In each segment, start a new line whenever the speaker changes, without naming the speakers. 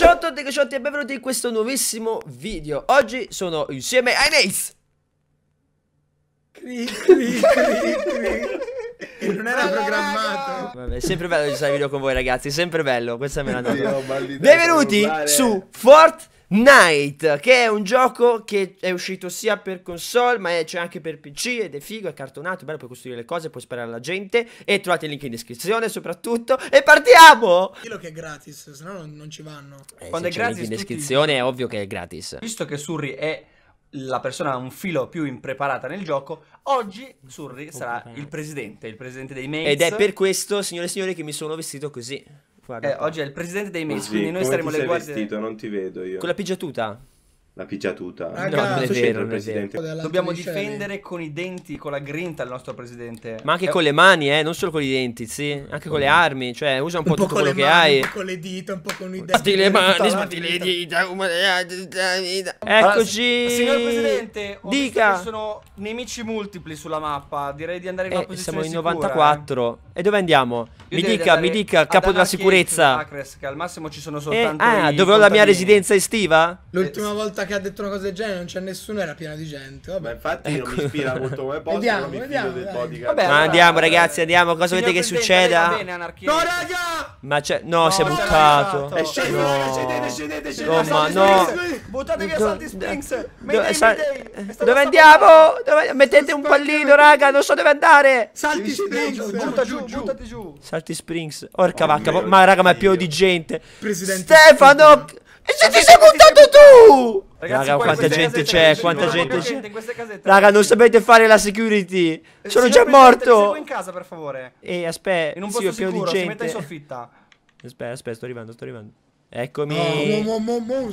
Ciao a tutti cacciotti e benvenuti in questo nuovissimo video Oggi sono insieme a Nace
Cri cri cri Non era programmato
Vabbè, è sempre bello di stare video con voi ragazzi, sempre bello, questa me la noto Benvenuti su Fortnite Night, che è un gioco che è uscito sia per console, ma c'è anche per PC ed è figo, è cartonato, è bello, puoi costruire le cose, puoi sparare alla gente e trovate il link in descrizione soprattutto
e partiamo! Dillo che è gratis, se no non, ci vanno. Eh, Quando è gratis
in descrizione tutti... è ovvio che è gratis. Visto
che Surri è la persona un filo più impreparata nel gioco, oggi Surri sarà il presidente, il presidente dei Mates. Ed è per
questo, signore e signori, che mi sono vestito così. Guarda, eh, oggi è il presidente dei Mets, quindi noi saremo le guardie... vestito? Non ti vedo io. Con la pigiatuta? la pigiatuta. tutta.
Ah, no, è vero, il presidente.
Dobbiamo eh. difendere con i denti, con la grinta il nostro presidente. Ma anche eh. con le
mani, eh, non solo con
i denti, sì, anche con le mm. armi, cioè usa un, un po', tutto quello mani, che hai. Un po' con
le dita, un po' con i
denti. Sbatti le
mani, sbatti le dita.
Ah, Eccoci. Allora, signor presidente, dica. Ci sono nemici multipli sulla mappa, direi di andare in una eh, posizione siamo in 94.
Eh. E dove andiamo? Io mi dica, mi dica, capo della sicurezza.
Acres, che al massimo ci sono eh, soltanto eh, Ah,
dove ho la mia residenza estiva?
L'ultima eh, volta che che ha detto una cosa del genere non c'è nessuno, era pieno di gente. Vabbè, Ma infatti ecco. non mi ecco. ispira molto come posto, vediamo, vediamo, Vabbè, allora, andiamo
ragazzi, andiamo, cosa volete che succeda? no raga! Ma c'è no, no si è buttato. È eh, sceso, no. scendete, scendete, scendete. No, no. Buttate via Sandy Springs. Dove andiamo? Mettete un pallino, raga, non so dove andare. Salti Springs, butta giù, buttate giù. Salti Springs. Orca oh, vacca, ma raga, ma è pieno di gente. Presidente Stefano! E se ti sei buttato tu? Ragazzi, Raga, quanta gente c'è, quanta gente c'è. Raga, non sapete fare la security. Eh, Sono già morto. in
casa, per favore. E aspetta, in un posto sì, sicuro, di gente. in soffitta.
Aspetta, aspetta, sto arrivando, sto arrivando. Eccomi. Oh, mo, mo,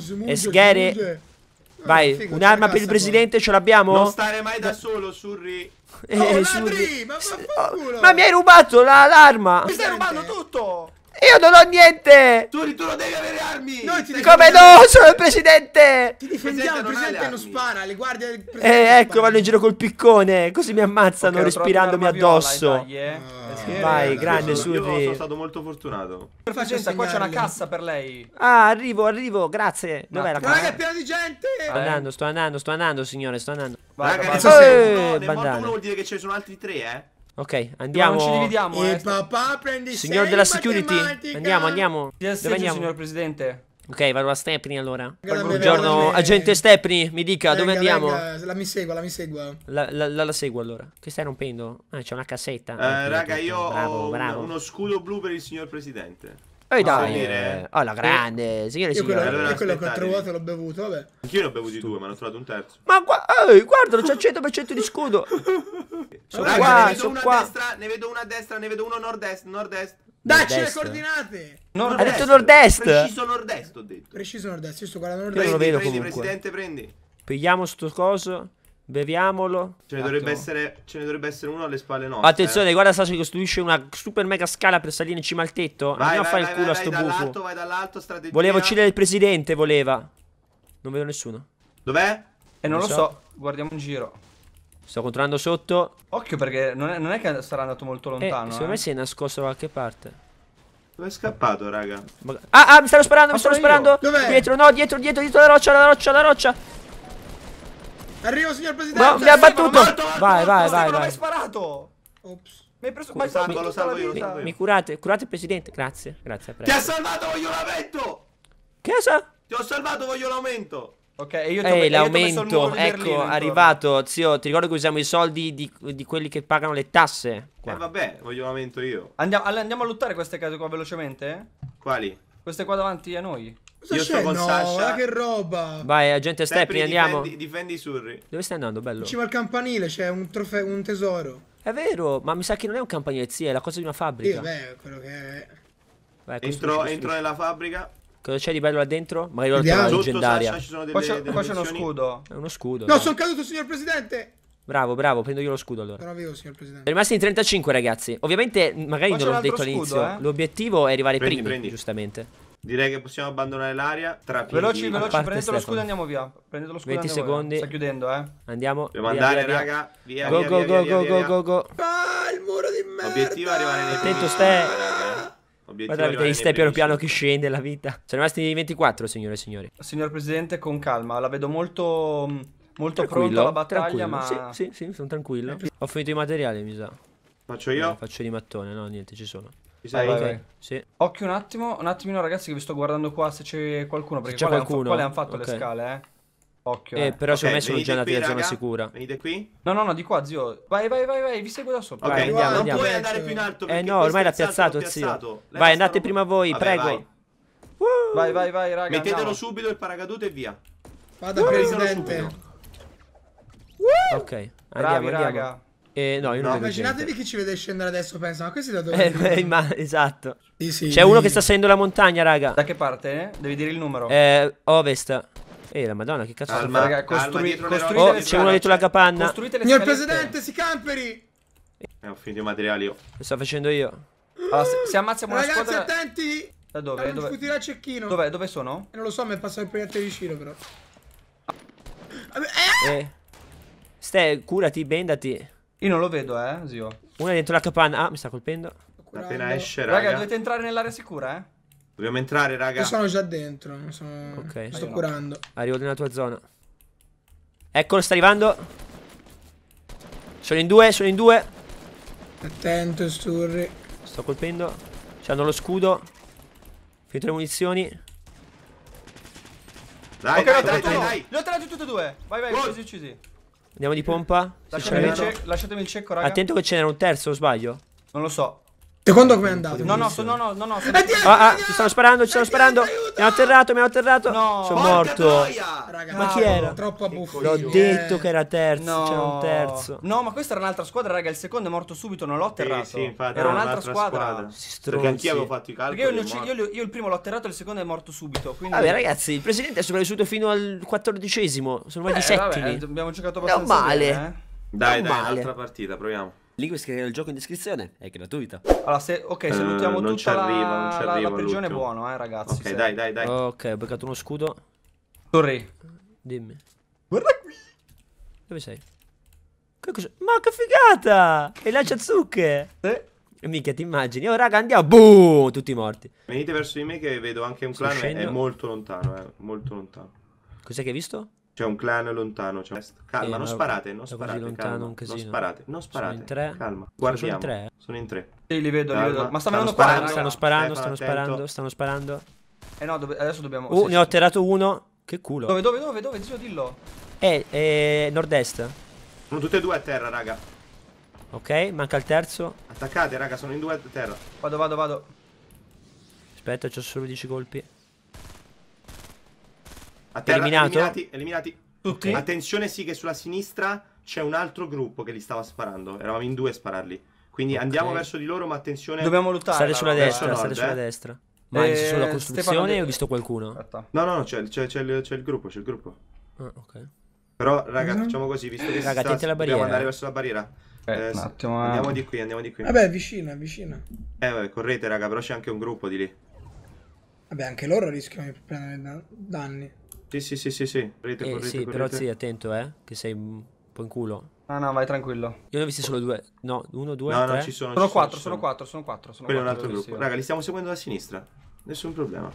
Vai, ah, un'arma per il presidente ce l'abbiamo? Non stare mai da
solo, Surri. Eh, oh,
oh,
ma, mi hai rubato l'arma! Mi stai
rubando tutto!
Io non ho niente!
Tu, tu non devi avere armi! Noi ti Come no? Sono il presidente! Ti difendiamo, il presidente non, non spara, le guardie del eh, presidente. Eh,
ecco, vanno in giro col piccone, così mi ammazzano okay, respirandomi addosso. Viola, eh. Ah. eh Vai, eh, grande, su.
Io sono
stato molto fortunato. Perfetto, qua c'è una cassa per lei.
Ah, arrivo, arrivo, grazie. Dov'è la cassa? Guarda è piena di
gente! Sto andando,
sto andando, sto andando, signore, sto andando.
Vai, ragazzi, oh, uno, uno
vuol dire che ce ne sono altri tre, eh. Ok, andiamo. non ci dividiamo. E eh.
papà prendi Signor della security. Matematica. Andiamo, andiamo. Dove andiamo? signor
presidente.
Ok, vado a Stepney allora. Buongiorno, agente Stepney, mi dica venga, dove andiamo. Venga, la mi segua, la mi segua. La, la, la, la seguo allora. Che stai rompendo? Ah, c'è una cassetta. Eh, eh, raga, io bravo, ho bravo. uno
scudo blu per il signor presidente. E eh, dai, dire, la eh, alla grande, signore e signore. Quello, allora, quello che ho trovato
l'ho bevuto, vabbè.
Anch'io ne ho bevuti due, ma ne ho trovato un terzo. Ma qua, ehi, guardalo, c'è 100% di scudo.
sono Raga, qua, sono qua. a destra, ne vedo una a destra, ne vedo uno
a nord-est, nord-est. Dacci le coordinate! Nord ha detto nord-est! Preciso nord-est, ho detto.
Preciso nord-est, io sto guardando nord-est. Io non lo vedo prendi, comunque. presidente, prendi.
Pigliamo sto coso. Beviamolo. Ce ne, dovrebbe
essere, ce ne dovrebbe essere uno alle spalle nostre. Attenzione,
eh. guarda Sasha costruisce una super mega scala per salire in cima al tetto. Vai, non vai, fare il culo vai, a sto buco. Vai dall'alto, strategia. Voleva uccidere il presidente, voleva. Non vedo nessuno. Dov'è?
Eh, non, non lo so. so. Guardiamo in giro.
Sto controllando sotto.
Occhio perché non è, non è che sarà andato molto eh, lontano. Eh, secondo eh. me si è
nascosto da qualche parte.
Dove è scappato, raga? Ah, ah, mi stanno sparando, Ma mi stanno io. sparando.
Dov'è? Dietro, no, dietro, dietro, dietro la roccia, la roccia, la roccia.
Arrivo, signor presidente.
No, mi ha battuto. Vai, vai, vai, vai. Mi hai sparato. Ops. Mi hai preso Cur- salvo, mi, lo salvo io, mi, mi
curate, curate il presidente. Grazie, grazie. Prego. Ti ha
salvato, voglio l'aumento. Che
sa? Ti ho salvato, voglio l'aumento. Ok, e io ti ho, eh, l'aumento, ecco, arrivato,
zio, ti ricordo che usiamo i soldi di, di quelli che pagano le tasse. Qua. Eh
vabbè, voglio l'aumento io. Andiamo, andiamo a lottare queste case qua velocemente? Eh? Quali? Queste qua davanti a noi. Cosa Io c'è? Sto con no, Sasha. che
roba. Vai, agente eh, Stepri, andiamo. Difendi, difendi i Surri.
Dove stai andando, bello? In cima al
campanile c'è un, trofe- un tesoro.
È vero, ma mi sa che non è un campanile, zia, è la cosa di una fabbrica. Sì,
beh, quello che è.
Vai, entro, entro nella fabbrica. Cosa c'è di bello là
dentro? Magari
lo trovo leggendaria. Sasha, ci sono
delle, qua c'è, uno scudo.
È uno
scudo. No, no.
sono caduto, signor presidente.
Bravo, bravo, prendo io lo scudo allora. Bravo io, signor presidente. Rimasti in 35, ragazzi. Ovviamente, magari Qua non l'ho detto all'inizio. Eh? L'obiettivo è arrivare prendi, primi, prendi. giustamente.
Direi che possiamo abbandonare l'aria. l'area.
Veloci, veloci, prendete lo scudo e andiamo via. Prendete lo scudo 20 secondi. Sta chiudendo, eh. Andiamo. Dobbiamo andare, via, raga. Via, go, via, go, via, go, via, go, go, go, go.
Ah, il muro di merda. Obiettivo è arrivare nei
Attento, ste.
Guarda, devi stare
piano piano che scende la vita. Sono rimasti 24, signore e signori.
Signor Presidente, con calma. La vedo molto... Molto pronta alla battaglia, ma... Sì, sì, sì, sono tranquillo.
Eh, Ho finito i materiali, mi sa. Faccio io? Eh, faccio di mattone, no, niente, ci sono. Vai, vai, vai.
Sì. Occhio un attimo, un attimino ragazzi che vi sto guardando qua se c'è qualcuno, perché c'è qualcuno. Le, hanno fatto okay. le scale, eh. Occhio. Eh, eh. però okay, secondo me sono già andati nella zona sicura. Venite qui? No no, no, di qua, zio. Vai, vai, vai, vai, vi seguo da sopra. Ok, vai, andiamo, non andiamo. puoi andare più in alto Eh no, ormai l'ha piazzato, piazzato, zio. Vai,
andate prima voi, prego.
Vai, vai, vai, raga.
Mettetelo
subito il paracadute e via. Vado, presidente.
Ok, andiamo, andiamo. raga. Eh, no, no immaginatevi
chi ci vede scendere adesso, pensa, ma questi da dove? Eh, ma,
esatto. Sì, sì, C'è uno che sta salendo la montagna, raga. Da che parte? Devi dire il numero. Eh, ovest. Eh, la madonna, che cazzo Calma, raga, costrui, costrui oh, c'è uno dietro la capanna.
Costruite le Signor Presidente, si camperi!
Eh, ho finito i materiali Lo sto facendo io.
Allora, se, se ammazziamo Ragazzi, una squadra... Ragazzi, attenti!
Da dove? Non dove? discutirà Cecchino. Dov'è? Dove sono?
Eh, non lo so, mi è passato il proiettile vicino, però.
Eh! eh.
Ste, curati, bendati. Io non lo vedo, eh, zio. Uno è dentro la capanna. Ah, mi sta colpendo. Curando. Appena esce,
raga. Raga, dovete
entrare nell'area sicura, eh.
Dobbiamo entrare, raga. Io sono già dentro. Sono... Ok. sto curando. No.
Arrivo nella tua zona. Eccolo, sta arrivando. Sono in due, sono in due. Attento, Sturri. Sto colpendo. C'hanno lo scudo. Finito le munizioni. Dai, okay, dai, dai, dai, dai,
Li ho tirati tutti e due. Vai, vai, oh. uccisi, uccisi.
Andiamo di pompa. Lasciatemi, il, ce
lasciatemi il cecco, raga. Attento
che ce n'era un terzo, sbaglio? Non lo so.
Secondo come è andato? No, no, so, no, no,
no, no. Sono... Ah, ah, ci stanno
sparando, ci stanno sparando. Mi ha atterrato, mi ha
atterrato. No,
sono morto. Raga, ma chi era?
Troppo a
abuffo.
L'ho detto
che era terzo.
No. C'era un terzo. No, ma questa era un'altra squadra, raga. Il secondo è morto subito, non l'ho atterrato. Sì, sì, infatti, era, era un'altra, un'altra squadra. squadra. Si stronzi. Perché anch'io avevo fatto i calcoli. Perché io, io, io, il primo l'ho atterrato, il secondo è morto subito. Quindi... Vabbè, ragazzi,
il presidente è sopravvissuto fino al quattordicesimo. Sono eh, mai di settimi. Eh, abbiamo giocato abbastanza. Non male. Eh. Dai, dai, un'altra partita, proviamo. Link mi scrivere il gioco in descrizione, è gratuito. Allora,
se, ok, se eh, luttiamo uh, non tutta arrivo, la, non la, arriva, la prigione è buono, eh, ragazzi. Ok, se... dai,
dai, dai. Ok, ho beccato uno scudo. Torri. Dimmi. Guarda qui. Dove sei? Che cosa... Ma che figata! E lancia zucche. Sì. Minchia, ti immagini? Oh, raga, andiamo. Boom! Tutti morti.
Venite verso di me che vedo anche un Sto clan. Scendo. È molto lontano, eh. Molto lontano. Cos'è che hai visto? C'è un clan lontano. C'è Un... Calma, eh, non sparate, non sparate. Lontano, calma. Non sparate, non sparate. Sono in tre. Calma, guardiamo. Sono in tre. Sono in tre.
Sì, li vedo, calma. li vedo. Ma stanno, sparando, stanno sparando, stanno sparando, stanno sparando.
Eh no, dove... adesso dobbiamo... Uh, sì, ne ho
atterrato uno. Che culo. Dove,
dove, dove, dove? Dillo, dillo.
Eh, eh, nord-est.
Sono tutte e due a terra, raga.
Ok, manca il terzo.
Attaccate, raga, sono in due a terra. Vado, vado, vado.
Aspetta, ho solo 10 colpi.
A terra, Eliminato? Eliminati, eliminati. Okay. Attenzione sì che sulla sinistra c'è un altro gruppo che li stava sparando. Eravamo in due a spararli. Quindi okay. andiamo verso di loro, ma attenzione. Dobbiamo lottare. Stare sulla destra, nord, sulla eh? destra. Ma eh, sulla costruzione ho visto qualcuno. No, no, no, c'è, c'è, c'è, il, c'è il, gruppo, c'è il gruppo. Ah, ok. Però, raga, mm-hmm. facciamo così, visto che raga, si sta, la barriera. dobbiamo andare verso la barriera. Eh, eh un attimo. Eh. Andiamo di qui, andiamo di qui. Vabbè,
vicina, vicino.
Eh, vabbè, correte, raga, però c'è anche un gruppo di lì.
Vabbè, anche loro rischiano di prendere danni.
Sì, sì, sì, sì, sì. Correte,
eh, sì, correte. però stai
attento, eh, che sei un po' in
culo. No, no, vai tranquillo. Io ne ho visti solo due. No, uno, due, no, tre. No, ci sono, sono, ci quattro, sono, sono quattro,
sono quattro, sono quattro. Quello è un altro gruppo. Raga, li
stiamo seguendo da sinistra. Nessun problema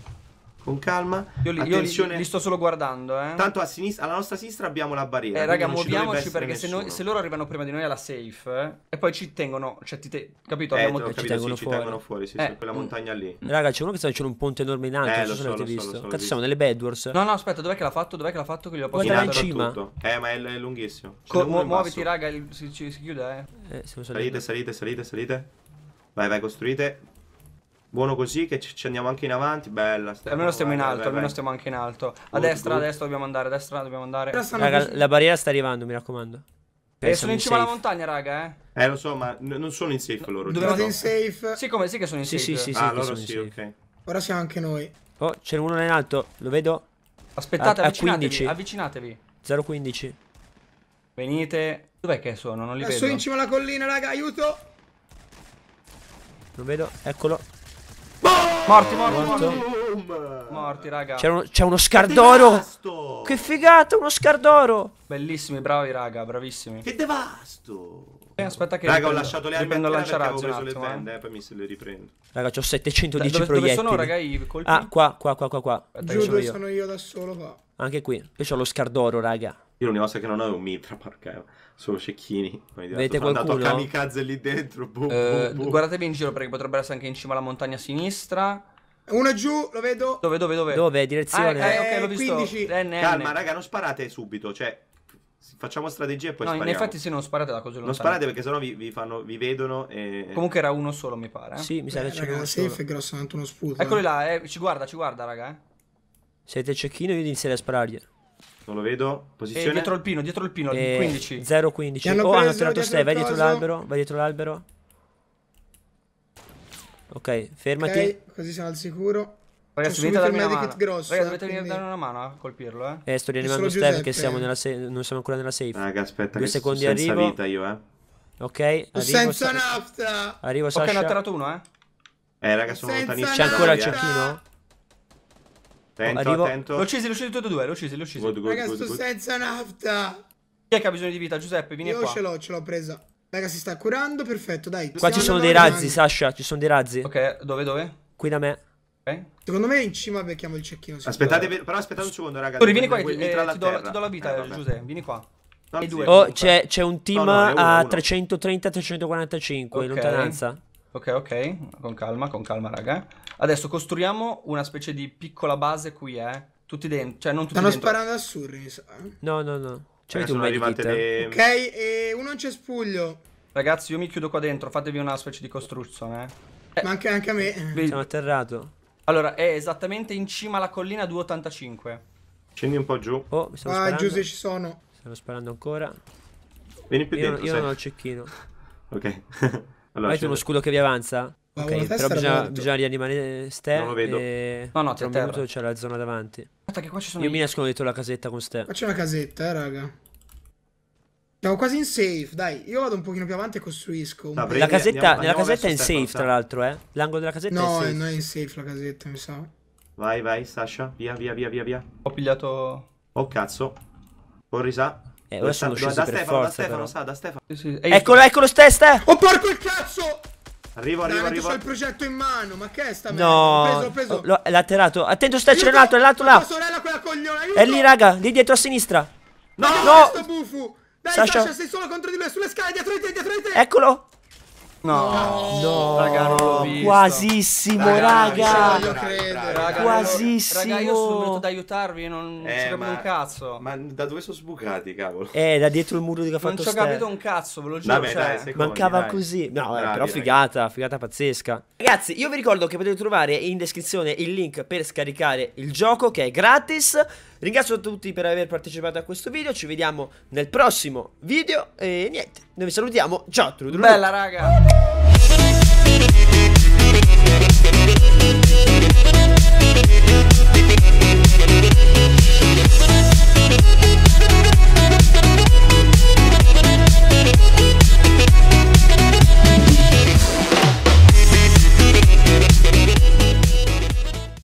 con calma.
Io, li,
Attenzione. Io li, li sto solo guardando. Eh. Tanto
sinistra, alla nostra sinistra abbiamo la barriera. Eh, raga, muoviamoci perché se, noi, se,
loro arrivano prima di noi alla safe eh, e poi ci tengono, cioè ti te, capito? Eh, abbiamo capito, ci tengono sì, fuori. Ci tengono fuori, sì, eh. su quella montagna lì.
Mm. Raga, c'è uno che sta facendo un ponte enorme in alto, eh, non so se l'avete visto. So, lo so, lo Cazzo, visto. siamo nelle Bedwars. No,
no, aspetta, dov'è che l'ha fatto? Dov'è che l'ha fatto che glielo posso dare in cima? Tutto. Eh, ma è, è lunghissimo. Co- mu- muoviti, raga, si, chiude, eh. Eh, salite,
salite, salite, salite. Vai, vai, costruite. Buono così che ci andiamo anche in avanti, bella. Stiamo, eh, almeno stiamo vai, in alto, vai, almeno vai. stiamo anche
in alto. A good, destra, good. a destra dobbiamo andare, a destra dobbiamo andare. Raga,
la
barriera sta arrivando, mi raccomando.
eh, eh sono in cima alla montagna, raga, eh. Eh,
lo so, ma non sono in safe
loro. Dove no. in
safe? Sì, come? Sì che sono in sì, safe. Sì,
sì, ah, sì, loro sì, ok.
Ora siamo anche noi.
Oh, c'è uno là in alto, lo
vedo. Aspettate,
a, avvicinatevi, 15. avvicinatevi.
015.
Venite.
Dov'è che sono? Non li eh, vedo. Sono in
cima alla collina, raga, aiuto.
Lo vedo, eccolo. Morti, morti, morti.
Morti, raga. C'è, uno,
uno scardoro. Che figata, uno scardoro. Bellissimi, bravi, raga, bravissimi. Che devasto. Eh, aspetta che Raga, ho lasciato le armi riprendo a terra perché avevo le tende, eh, poi mi se
le riprendo.
Raga, ho 710 dove, proiettili. Dove sono, raga, i colpi? Ah, qua, qua, qua, qua, qua. Giù dove sono
io da solo qua.
Anche qui. Io ho lo scardoro, raga.
Io l'unica cosa che non avevo un mitra, porca. Sono cecchini. Vedete qualcuno? Andato kamikaze
lì dentro. Boom, eh, boom, boom. Guardatevi in giro perché potrebbero essere anche in cima alla montagna a sinistra.
Uno giù, lo vedo.
Dove, dove, dove? Dove? Direzione. Ah, eh, ok, l'ho eh, visto. 15. NN. Calma, raga, non sparate subito, cioè... Facciamo strategia e poi no, spariamo. in effetti se non sparate da così lontana. Non sparate
perché sennò vi, vi, fanno, vi vedono e... Comunque era uno
solo, mi pare. Eh? Sì, mi sa eh, che c'è uno safe solo. è grosso quanto uno sputo. Eccoli là, eh, ci guarda, ci guarda, raga, eh.
Siete cecchino, io inizierei a sparargli. Non lo vedo. Eh, Posizione. E dietro il pino, dietro il pino, e... 15. 0-15. Oh, hanno tirato 6. Vai dietro l'albero. Vai dietro l'albero. Ok, fermati. Okay,
così siamo al sicuro. Ragazzi, venite a darmi una mano. Grosso, Ragazzi, dovete quindi... dare
una mano a colpirlo, eh. Eh, sto rianimando Steve che siamo nella
non siamo ancora nella safe. Raga, aspetta Due che secondi senza arrivo. vita io, eh. Ok, arrivo, senza
Sa... nafta. Arrivo
Sasha. Ok, ne ho tirato uno, eh. Eh, raga, sono lontani. C'è ancora il cecchino?
Attento, Arrivo. attento. L'ho ucciso,
l'ho ucciso tutti e due, l'ho ucciso, l'ho uccisi.
Raga, sto
senza nafta. Chi è che ha bisogno di vita? Giuseppe, vieni Io qua. Io ce l'ho, ce l'ho presa. Raga, si sta curando, perfetto, dai. Qua ci sono dei razzi, mani.
Sasha, ci sono dei razzi. Ok, dove, dove? Qui da me.
Okay. Secondo me in cima becchiamo il cecchino. Aspettate, dove.
però aspettate un secondo, raga. Tori, vieni qua,
mi, eh, ti, do, ti do la vita, eh, Giuseppe, vieni qua. oh, c'è un team no, no, a
330-345 okay.
in lontananza. Ok, ok, con calma, con calma, raga. Adesso costruiamo una specie di piccola base qui, eh. Tutti dentro, cioè non tutti Stanno dentro. sparando
assurri, mi sa. Eh.
No, no, no. C'è un medikit. Eh. Le... Ok,
e uno in cespuglio.
Ragazzi, io mi chiudo qua dentro, fatevi una specie di costruzione, eh. eh. Ma anche, anche a me. Vedi. Sono atterrato. Allora, è esattamente in cima alla collina 285.
Scendi un po' giù. Oh, mi stanno ah, sparando. Ah, giù se ci sono. Stanno sparando ancora.
Vieni più io, dentro, Io sei. non ho il cecchino.
ok. Allora, Avete uno
scudo che vi avanza? Ma ok, però bisogna, bisogna, rianimare Ste. Non lo vedo. E... No, no, tra un minuto c'è la zona davanti.
Aspetta, che qua ci sono. Io i... mi
nascondo dietro la casetta con Ste. Qua
c'è una casetta, eh, raga. Siamo quasi in safe, dai. Io vado un pochino più avanti e costruisco. No, la casetta, andiamo, nella andiamo casetta è in safe, tra l'altro, eh. L'angolo della casetta no, è in safe. No, è in safe la casetta, mi sa.
Vai, vai, Sasha. Via, via, via, via,
Ho pigliato.
Oh, cazzo. Corri, sa. Eh, ora sono uscito da, da Stefano, da Stefano, sa, da Stefano. Sì, sì. Eccolo,
eccolo, Ste, Ste! Oh, porco
il cazzo! Arrivo, arrivo, arrivo. Ho il progetto in mano, ma che è sta merda? No, l'ho preso, l'ho preso. L'ho
latterato. Attento, Ste, ce un altro, è l'altro là. La
sorella quella cogliona, aiuto! È lì, raga,
lì dietro a sinistra.
No, no! no. Sto bufu. Dai, Sasha. Sasha, sei solo contro di me, sulle scale, dietro di te, dietro di te!
Eccolo! No, no, raga, non l'ho visto. quasissimo, raga. raga. Credere, raga quasissimo. Raga, io sono venuto ad
aiutarvi. Non eh, ci ma, un cazzo. Ma da dove sono sbucati,
cavolo?
Eh, da dietro il muro di che Non ci ho capito un cazzo, ve lo giuro. Vabbè, cioè, dai, secondi, mancava dai. così. No, Bravi, eh, però figata, ragazzi. figata pazzesca. Ragazzi, io vi ricordo che potete trovare in descrizione il link per scaricare il gioco che è gratis. Ringrazio tutti per aver partecipato a questo video, ci vediamo nel prossimo video e niente, noi vi salutiamo, ciao! Tru, tru, tru. Bella
raga!